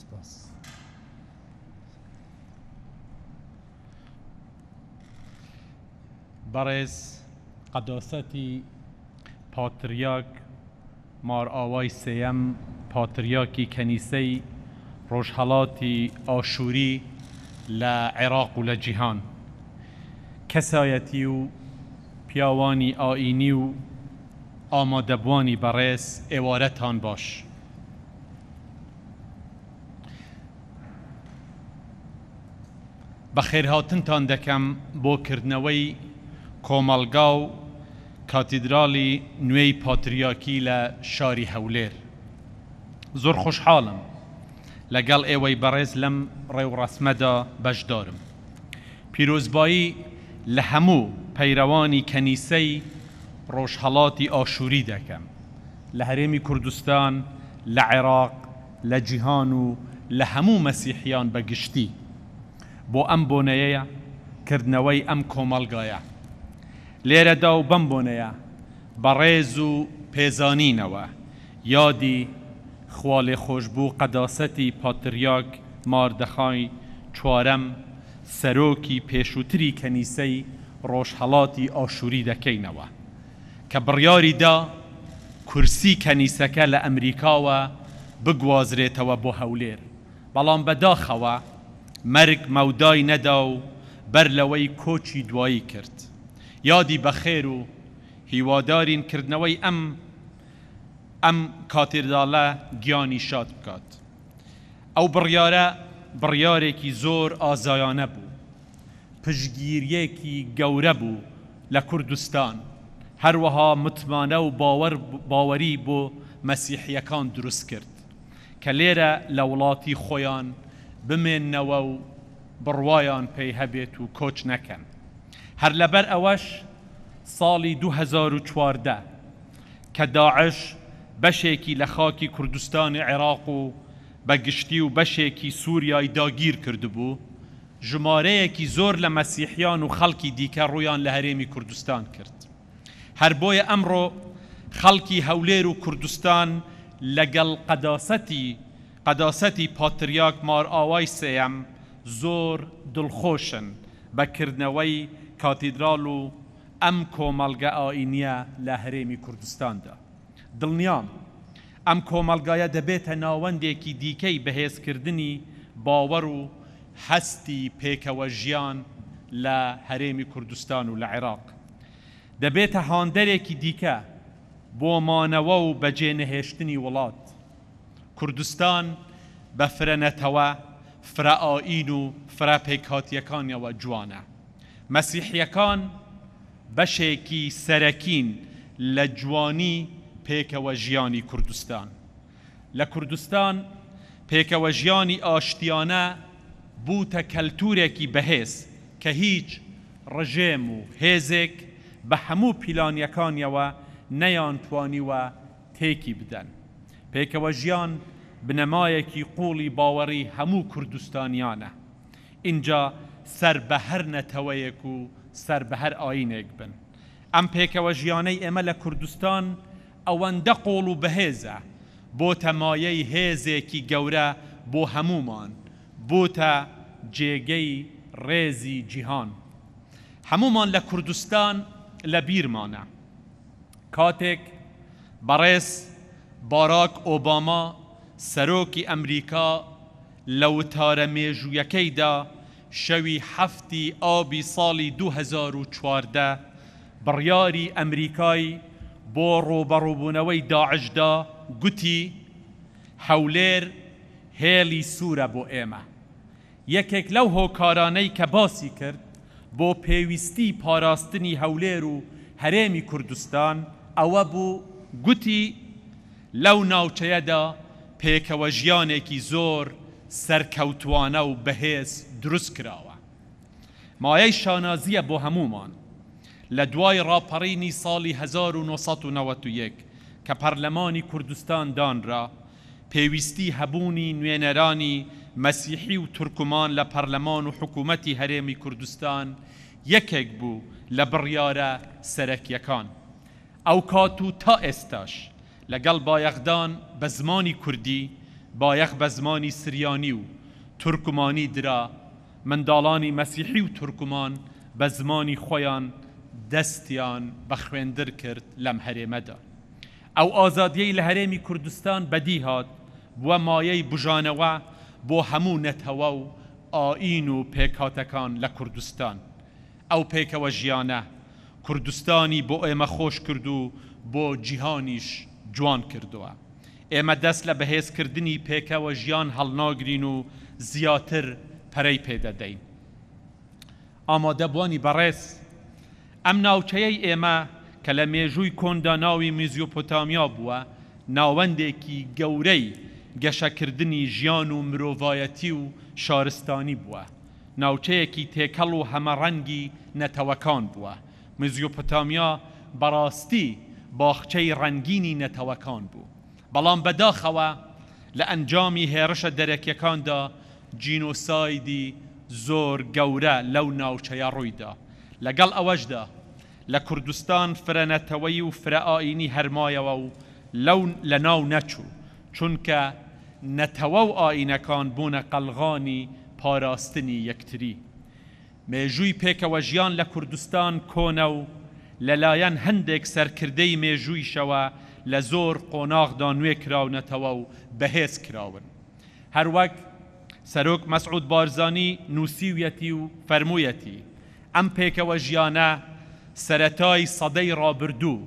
سپاس. بەڕێز قەداسەتی پاتریاک مارئاوای سێەم پاتریاکی کەنیسەی ڕۆژهڵاتی ئاشووری لە عێراق و لە جیهان کەسایەتی و پیاوانی ئائینی و ئامادەبوانی بەڕێز ئێوارەتان باش. بە خێرهاوتنتان دەکەم بۆ کردنەوەی کۆمەلگا و کاتیدرالی نوێی پاتریاکی لە شاری هەولێر زۆر خوشحاڵم لەگەڵ ئێوەی بەڕێز لەم ڕێوڕسمەدا بەشدارم پیرۆزبایی لە هەموو پەیروانی کەنیسەی ڕۆژهڵاتی ئاشووری دەکەم لە هەرێمی کوردستان لە عێراق لە جیهان و لە هەموو مەسیحیان بەگشتی بۆ ئەم بۆنەیە کردنەوەی ئەم کۆمەلگایە لێرەدا و بەم بۆنەیە بەڕێز و پێزانینەوە یادی خواڵێ خۆشببوو قەداسەتی پاتریاک ماردەخای چوارەم سەرۆکی پێشووتری کەنیسەی ڕۆژهڵاتی ئاشووری دەکەینەوە کە بڕیاریدا کورسی کەنیسەکە لە ئەمریکاوە بگوازرێتەوە بۆ هەولێر بەڵام بەداخەوە مەرگ مەودای نەدا و بەر لەوەی کۆچی دوایی کرد یادی بەخێر و هیوادارین کردنەوەی ئەم ئەم کاتێداڵە گیانی شاد بکات ئەو بڕیارە بڕیارێکی زۆر ئازایانە بوو پشگیریەکی گەورە بوو لە کوردستان هەروەها متمانە و باوەڕ باوەری بۆ مەسیحیەکان دروست کرد کە لێرە لە وڵاتی خۆیان بمێننەوە و بڕوایان پێی هەبێت و کۆچ نەکەن هەر لەبەر ئەوەش ساڵی 2014 کە داعش بەشێکی لە خاکی کوردستانی عێراق و بە گشتی و بەشێکی سووریای داگیر کردبوو ژمارەیەکی زۆر لە مەسیحیان و خەڵکی دیکە ڕویان لە هەرێمی کوردستان کرد هەر بۆیە ئەمڕۆ خەڵکی هەولێر و کوردستان لەگەڵ قەداسەتی قەداسەتی پاتریاک مار ئاوای سەیەم زۆر دڵخۆشن بەکردنەوەی کاتیدرال و ئەم کۆمەلگە ئاینە لە هەرێمی کوردستاندا. دڵنیام، ئەم کۆمەلگایە دەبێتە ناوەندێکی دیکەی بەهێزکردنی باوەڕ و هەستی پێکەوە ژیان لە هەرێمی کوردستان و لە عێراق. دەبێتە هاندەرێکی دیکە بۆ مانەوە و بەجێنەهێشتنی وڵات. کوردستان بە فرەنەتەوە فرائین و فراپێکهاتیەکانیەوە جوانە. مەسیحیەکان بەشێکی سەرەکین لە جوانی پێکەوە ژیانی کوردستان. لە کوردستان پێکەوە ژیانی ئاشتیانە بووتە کەلتورێکی بەهێز کە هیچ ڕژێم و هێزێک بە هەموو پیلانیەکانیەوە نەیانتوانیوە تێکی بدەن. پێکەوە ژیان بنەمایەکی قوڵی باوەڕی هەموو کوردستانیانە اینجا سەر بە هەر نەتەوەیەک و سەر بە هەر ئاینێک بن ئەم پێکەوە ژیانەی ئێمە لە کوردستان ئەوەندە قۆڵ و بەهێزە بۆ تەمایەی هێزێکی گەورە بۆ هەمومان بۆتە جێگەی ڕێزی جیهان هەمومان لە کوردستان لە بیرمانە کاتێک بەڕێز باراک ئۆباما سەرۆکی ئەمریکا لە وتارە مێژوویەکەیدا شەوی هەفتی ئابی ساڵی 2014 بڕیاری ئەمریکای بۆ ڕۆبەڕووبوونەوەی داعشدا گوتی هەولێر هێلی سوورە بۆ ئێمە. یەکێک لەو هۆکارانەی کە باسی کرد بۆ پێویستی پاراستنی هەولێر و هەرێمی کوردستان ئەوە بوو گوتی لەو ناوچەیەدا پێکەوە ژیانێکی زۆر سەرکەوتوانە و بەهێز دروست کراوە. مایەی شانازیە بۆ هەمومان لە دوای ڕاپەڕینی ساڵی 1991 کە پەرلەمانی کوردستان دانرا پێویستی هەبوونی نوێنەرانی مەسیحی و تورکمان لە پەرلەمان و حکوومەتی هەرێمی کوردستان یەکێک بوو لە بڕیارە سەرەکیەکان. ئەو کات و تا ئێستاش لەگەڵ بایەخدان بە زمانی کوردی بایەخ بە زمانی سریانی و تورکمانی درا منداڵانی مەسیحی و تورکمان بە زمانی خۆیان دەستیان بە خوێندر کرد لەم هەرێمەدا. ئەو ئازادیەی لە هەرێمی کوردستان بەدی هاات بووە مایەی بژانەوە بۆ هەموو نەتەوە و ئاین و پێکاتەکان لە کوردستان. ئەو پێکەوە ژیانە، کوردستانی بۆ ئێمە خۆش کرد و بۆ جیهانیش جوان کردووە ئێمە دەست لە بەهێزکردنی پێکەوە ژیان هەڵناگرین و زیاتر پەرەی پێدەدەین ئامادەبوونی بەڕێز ئەم ناوچەیەی ئێمە کە لە مێژووی کۆندا ناوی میزیۆپۆتامیا بووە ناوەندێکی گەورەی گەشەکردنی ژیان و مرۆڤایەتی و شارستانی بووە ناوچەیەکی تێکەڵ و هەمەڕەنگی نەتەوەکان بووە میزیۆپۆتامیا بەڕاستی باخچەی ڕەنگینی نەتەوەکان بوو بەڵام بەداخەوە لە ئەنجامی هێرشە دەرەکیەکاندا جینۆسایدی زۆر گەورە لەو ناوچەیە ڕوویدا لەگەڵ ئەوەشدا لە کوردستان فرەنەتەوەی و فرەئینی هەرمایەوە و لە ناو نەچوو چونکە نەتەوە و ئاینەکان بوونە قەلغانی پاراستنی یەکتری مێژووی پێکەوە ژیان لە کوردستان کۆنە و لەلایەن هەندێک سەرکردەی مێژوویشەوە لە زۆر قۆناغدا نوێ کراونەتەوە و بەهێز کراون. هەروەک سەرۆک مەسعود بارزانی نووسیویەتی و فەرموویەتی، ئەم پێکەوە ژیانە سەتای سەدەی ڕابردوو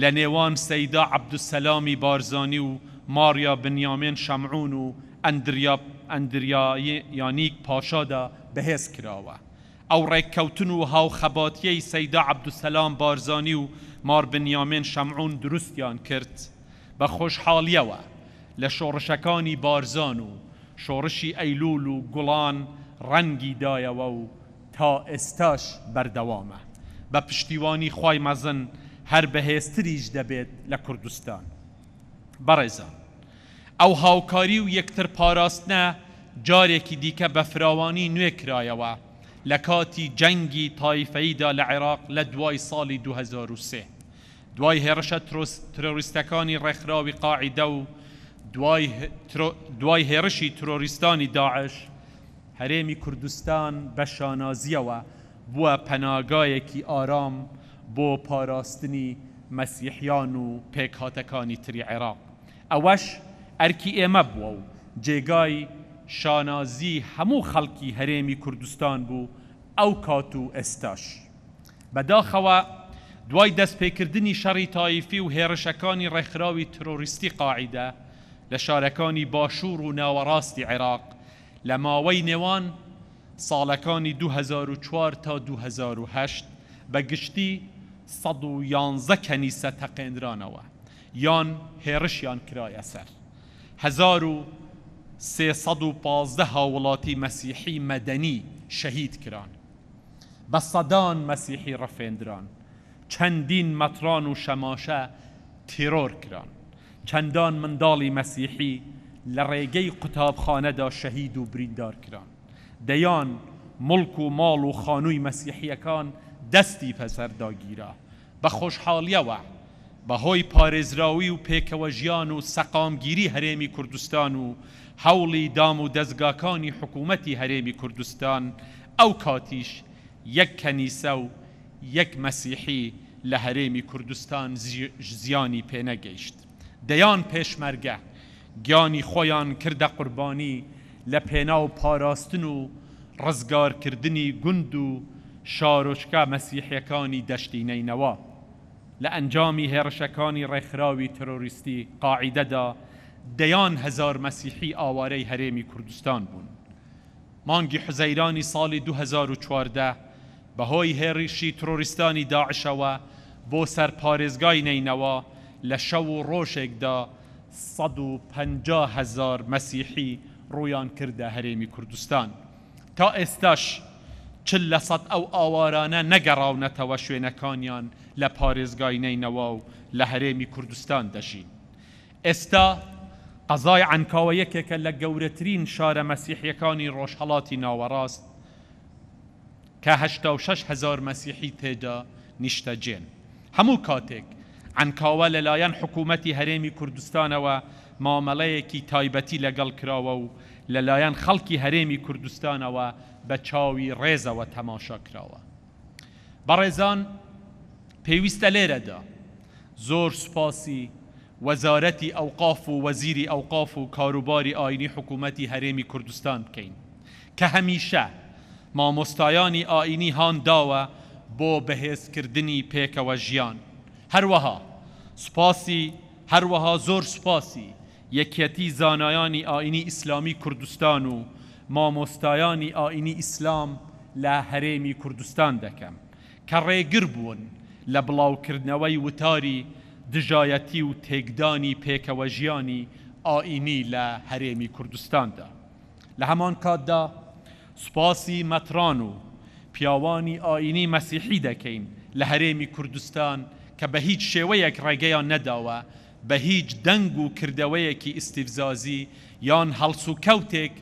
لە نێوان سەیدا عەبدوسەلامی بارزانی و ماریا بنیامێن شەمعون و ئەندریا ئەندریایانیک پاشادا بەهێز کراوە. ئەو ڕێککەوتن و هاوخەباتیەی سەیدا عەبدوسەسلام بارزانی و ماربنیامێن شەمعون دروستیان کرد بە خۆشحاڵیەوە لە شۆڕشەکانی بارزان و شۆڕشی ئەیلول و گوڵان ڕەنگی دایەوە و تا ئێستاش بەردەوامە بە پشتیوانی خی مەزن هەر بەهێستریش دەبێت لە کوردستان بەڕێزان ئەو هاوکاری و یەکتر پاراستنە جارێکی دیکە بە فراوانی نوێ کرایەوە لە کاتی جەنگی لعراق لە عێراق لە دوای ساڵی 2023 دوای هێرشە تروریستکانی رخراوی قاعده و دوای هرشی تروریستانی داعش کردستان کوردستان و بو بووە کی آرام بو پاراستنی مسیحیان و پیکاتکانی تری عراق اوش ارکی ئێمە بووە و شانازی هەموو خەڵکی هەرێمی کوردستان بوو ئەو کات و ئێستاش. بەداخەوە دوای دەستپێکردنی شەڕی تایفی و هێرشەکانی ڕێکخراوی تۆریستی قاعیدە لە شارەکانی باشوور و ناوەڕاستی عێراق لە ماوەی نێوان ساڵەکانی 2004 تا 2010 بە گشتی 111 کەنیسە تەقێنرانەوە یان هێرشیان کرایە سەر. 1970 315 هاوڵاتی مەسیحی مەدەنی شەهید کران. بە سەدان مەسیحی ڕەفێندران، چەندین مەتران و شەماشە تیرۆر کران. چەندان منداڵی مەسیحی لە ڕێگەی قوتابخانەدا شەهید و بریندار کران. دەیان ملک و ماڵ و خانووی مەسیحیەکان دەستی پەسەرداگیرە بە خۆشحاڵیەوە بەهۆی پارێزراوی و پێکەوە ژیان و سەقامگیری هەرێمی کوردستان و هەوڵی دام و دەستگاکانی حکوومەتی هەرێمی کوردستان ئەو کاتیش یەک کەنیسە و یەک مەسیحی لە هەرێمی کوردستان زیانی پێنەگەیشت. دەیان پێشمەرگە، گیانی خۆیان کردە قوربانی لە پێنا و پاراستن و ڕزگارکردنی گوند و شارۆشکە مەسیحەکانی دەشتینەینەوە. لە ئەنجامی هێرشەکانی ڕێکخراوی تەرۆریستی قاعیدەدا دەیان هزار مەسیحی ئاوارەی هەرێمی کوردستان بوون. مانگی حزەیرانی ساڵی 2014 بەهۆی هێریشی تۆریستانی داعشەوە بۆ سەر پارێزگای نینەوە لە شەو و ڕۆژێکدا 150هزار مەسیحی ڕویان کردە هەرێمی کوردستان. تا ئێستاش چل لە سەد ئەو ئاوارانە نەگەڕاونەتەوە شوێنەکانیان لە پارێزگاینەینەوە و لە هەرێمی کوردستان دەژین. ئێستا قەزای ئەنکاوە یەکێکە لە گەورەترین شارە مەسیحیەکانی ڕۆژهڵاتی ناوەڕاست کە 6 هزار مەسیحی تێدا نیشتە جێن. هەموو کاتێک ئەنکاوە لەلایەن حکوومەتتی هەرێمی کوردستانەوە مامەڵەیەکی تایبەتی لەگەڵ کراوە و لەلایەن خەڵکی هەرێمی کوردستانەوە بە چاوی ڕێزەوە تەماشا کراوە. بەڕێزان پێویستە لێرەدا زۆر سوپاسی وەزارەتی ئەوقاف و وەزیری ئەوقاف و کاروباری ئاینی حکوومەتی هەرێمی کوردستان بکەین کە هەمیشە مامۆستایانی ئاینی هانداوە بۆ بەهێزکردنی پێکەوە ژیان هەروەها سوپاسی هەروەها زۆر سوپاسی یەکەتی زانایانی ئاینی ئیسلامی کوردستان و مامۆستایانی ئاینی ئیسلام لە هەرێمی کوردستان دەکەم کە ڕێگر بوون لە بڵاوکردنەوەی وتاری دژایەتی و تێکدانی پێکەوە ژیانی ئائینی لە هەرێمی کوردستاندا لە هەمان کاتدا سوپاسی مەتران و پیاوانی ئاینی مەسیحی دەکەین لە هەرێمی کوردستان کە بە هیچ شێوەیەک ڕێگەیان نەداوە بە هیچ دەنگ و کردەوەیەکی ئیسیفزازی یان هەڵسو کەوتێک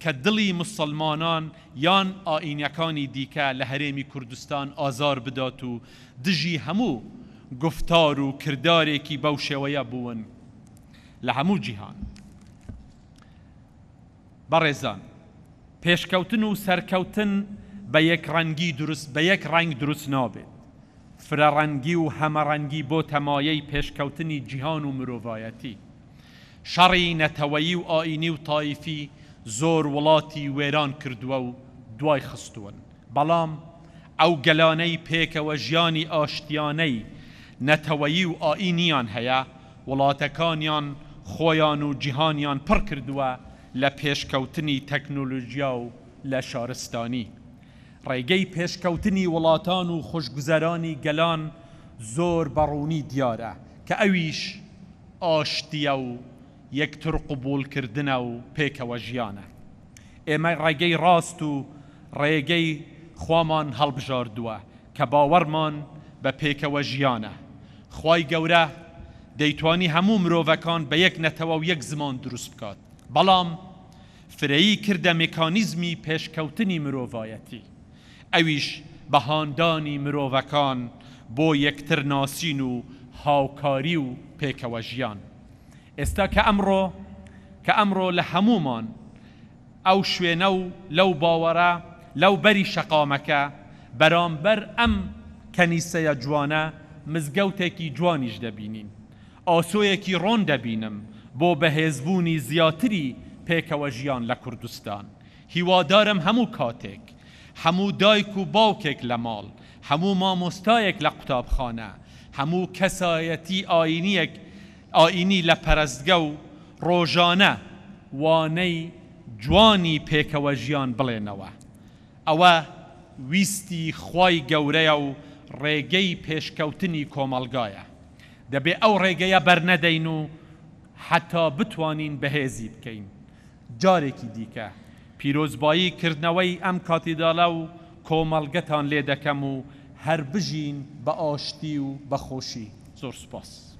کە دڵی مسلمانان یان ئاینەکانی دیکە لە هەرێمی کوردستان ئازار بدات و دژی هەموو گفتار و کردارێکی بەو شێوەیە بوون لە هەموو جیهان. بەڕێزان، پێشکەوتن و سەرکەوتن بە یەک ڕەنگی دروست بە یەک ڕنگ دروست نابێت. فرەڕەنگی و هەمەڕەنگی بۆ تەمایەی پێشکەوتنی جیهان و مرۆڤایەتی. شەڕی نەتەوەیی و ئاینی و تایفی زۆر وڵاتی وێران کردووە و دوای خستوون بەڵام ئەو گەلانەی پێکەوە ژیانی ئاشتیانەی نەتەوەیی و ئاینیان هەیە وڵاتەکانیان خۆیان و جیهانیان پڕ کردووە لە پێشکەوتنی تەکنۆلۆژیا و لە شارستانی ڕێگەی پێشکەوتنی وڵاتان و خوشگوزەرانی گەلان زۆر بەڕوونی دیارە کە ئەویش ئاشتیە و یەکتر قوبولکردنە و پێکەوە ژیانە ئێمە ڕێگەی ڕاست و ڕێگەی خوامان هەڵبژاردووە کە باوەڕمان بە پێکەوە ژیانە خی گەورە دەیتوانی هەموو مرۆڤەکان بە یەک نەتەوە و یەک زمان دروست بکات بەڵام فرەیی کردە مکانیزمی پێشکەوتنی مرۆڤایەتی ئەویش بەهاندانی مرۆڤەکان بۆ یەکتر ناسین و هاوکاری و پێکەوە ژیان ئێستا کە ئەمڕۆ کە ئەمڕۆ لە هەمومان ئەو شوێنە و لەو باوەڕە لەو بەری شەقامەکە بەرامبەر ئەم کەنیسەیە جوانە مزگەوتێکی جوانیش دەبینین ئاسۆیەکی ڕۆن دەبینم بۆ بەهێزبوونی زیاتری پێکەوە ژیان لە کوردستان هیوادارم هەموو کاتێک هەموو دایک و باوکێک لە ماڵ هەموو مامۆستایەک لە قوتابخانە هەموو کەسایەتی ئاینیەک ئاینی لە پەرستگە و ڕۆژانە وانەی جوانی پێکەوە ژیان بڵێنەوە ئەوە ویستی خی گەورەیە و ڕێگەی پێشکەوتنی کۆمەلگایە دەبێ ئەو ڕێگەیە بەرنەدەین و حتا بتوانین بەهێزی بکەین جارێکی دیکە پیرۆزبایی کردنەوەی ئەم کاتیداڵە و کۆمەلگەتان لێ دەکەم و هەر بژین بە ئاشتی و بەخۆشی زۆر سپاس.